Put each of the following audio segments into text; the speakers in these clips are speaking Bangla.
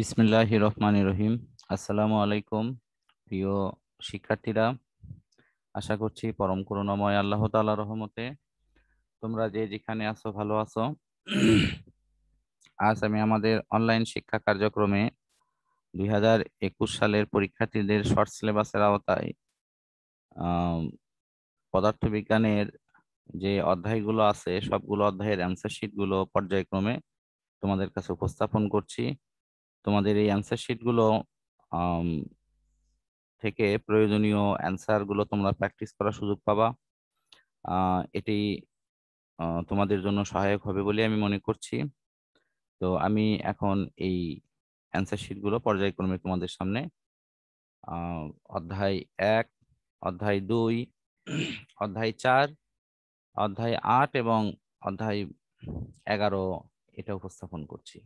বিসমিল্লাহ রহমান রহিম আসসালামু আলাইকুম প্রিয় শিক্ষার্থীরা আশা করছি পরম করুণাময় আল্লাহ তালা রহমতে তোমরা যে যেখানে আছো ভালো আছো আজ আমি আমাদের অনলাইন শিক্ষা কার্যক্রমে দুই সালের পরীক্ষার্থীদের শর্ট সিলেবাসের আওতায় পদার্থবিজ্ঞানের যে অধ্যায়গুলো আছে সবগুলো অধ্যায়ের অ্যান্সার শিটগুলো পর্যায়ক্রমে তোমাদের কাছে উপস্থাপন করছি তোমাদের এই অ্যান্সার শিটগুলো থেকে প্রয়োজনীয় অ্যান্সারগুলো তোমরা প্র্যাকটিস করার সুযোগ পাবা এটি তোমাদের জন্য সহায়ক হবে বলে আমি মনে করছি তো আমি এখন এই অ্যান্সার শিটগুলো পর্যায়ক্রমে তোমাদের সামনে অধ্যায় এক অধ্যায় দুই অধ্যায় চার অধ্যায় আট এবং অধ্যায় এগারো এটা উপস্থাপন করছি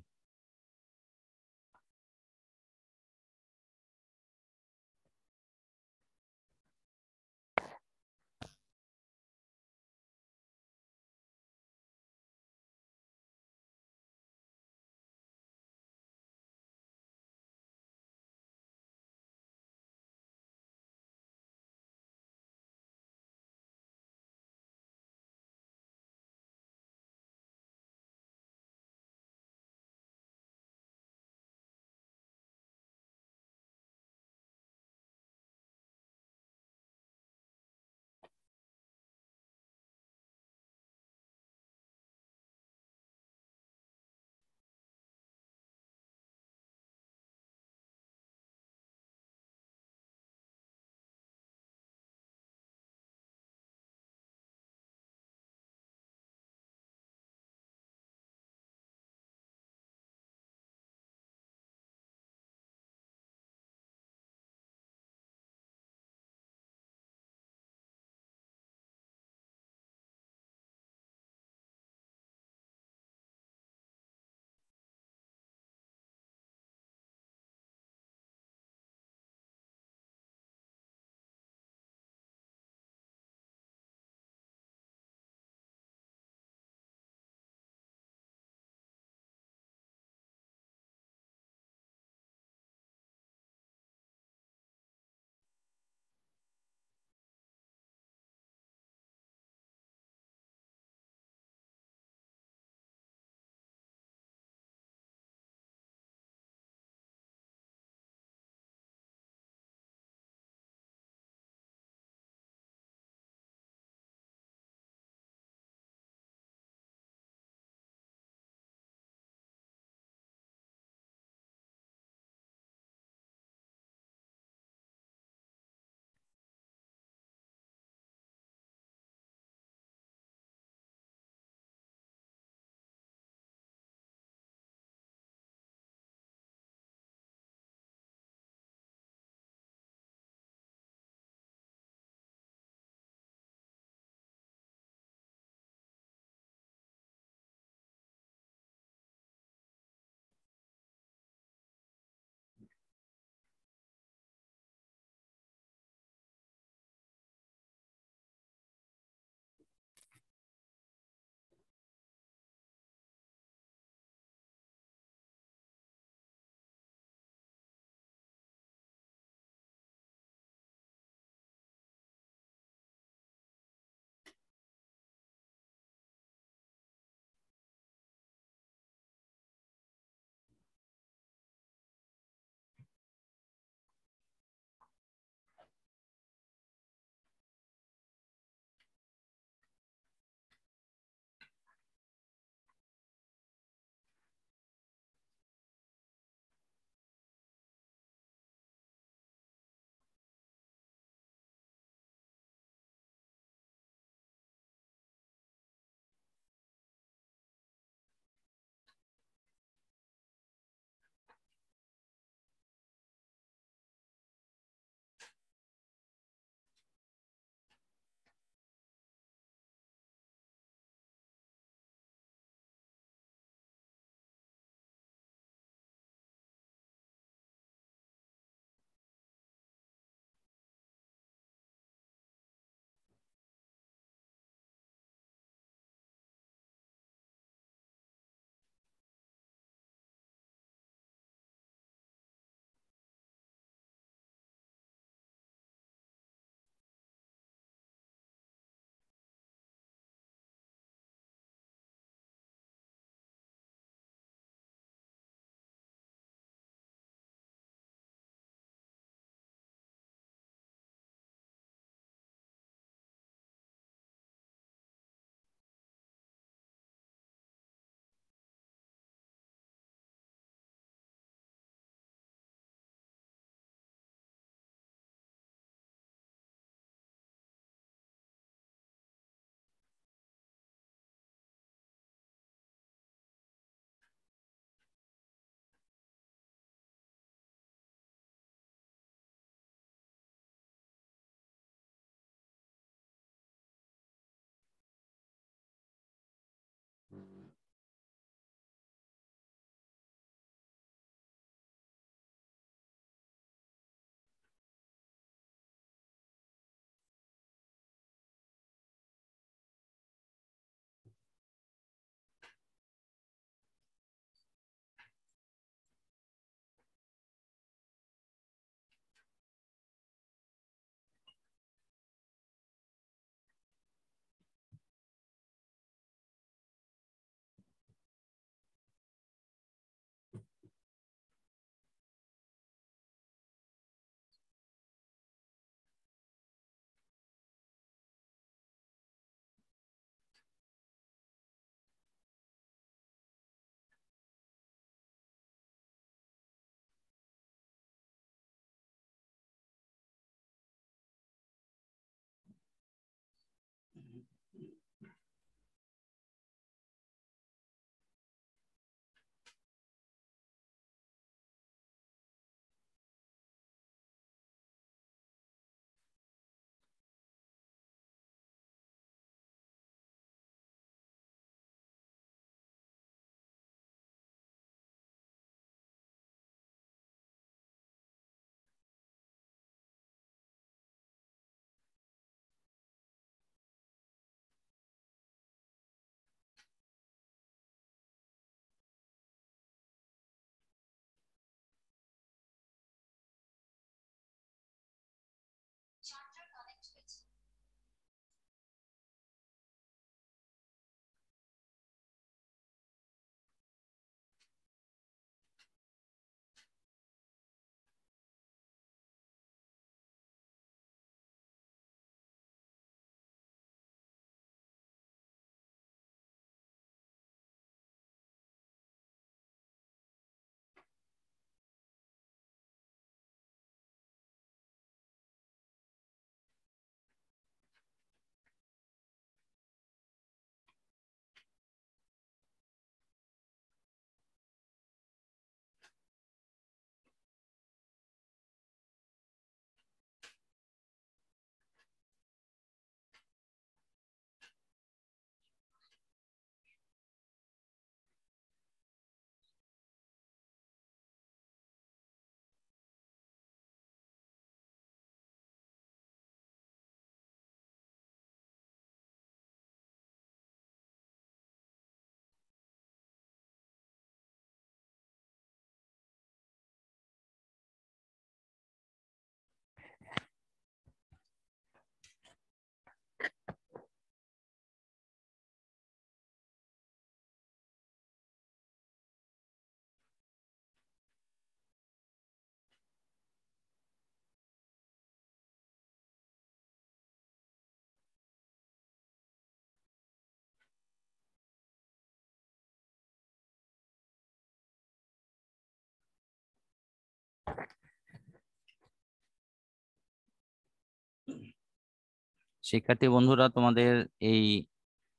শিক্ষার্থী বন্ধুরা তোমাদের এই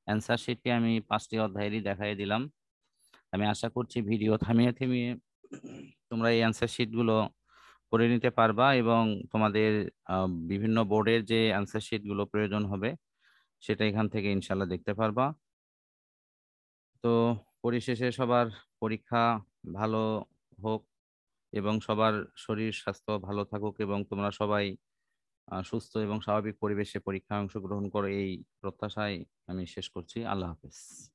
অ্যান্সার শিটটি আমি পাঁচটি অধ্যায়েরই দেখাই দিলাম আমি আশা করছি ভিডিও থামিয়ে থামিয়ে তোমরা এই অ্যান্সার শিটগুলো করে নিতে পারবা এবং তোমাদের বিভিন্ন বোর্ডের যে অ্যান্সার শিটগুলো প্রয়োজন হবে সেটা এখান থেকে ইনশাল্লাহ দেখতে পারবা তো পরিশেষে সবার পরীক্ষা ভালো হোক এবং সবার শরীর স্বাস্থ্য ভালো থাকুক এবং তোমরা সবাই সুস্থ এবং স্বাভাবিক পরিবেশে পরীক্ষায় অংশগ্রহণ করে এই প্রত্যাশায় আমি শেষ করছি আল্লাহ হাফেজ